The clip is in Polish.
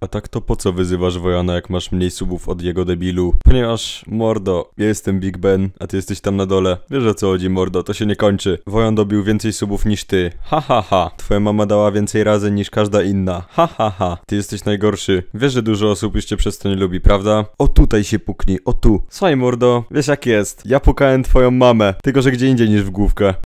A tak to po co wyzywasz Wojana, jak masz mniej subów od jego debilu? Ponieważ, mordo, ja jestem Big Ben, a ty jesteś tam na dole. Wiesz o co chodzi, mordo, to się nie kończy. Wojan dobił więcej subów niż ty. Ha ha ha. Twoja mama dała więcej razy niż każda inna. Ha ha ha. Ty jesteś najgorszy. Wiesz, że dużo osób już cię przez to nie lubi, prawda? O tutaj się puknij, o tu. Słuchaj, mordo, wiesz jak jest. Ja pukałem twoją mamę, tylko że gdzie indziej niż w główkę.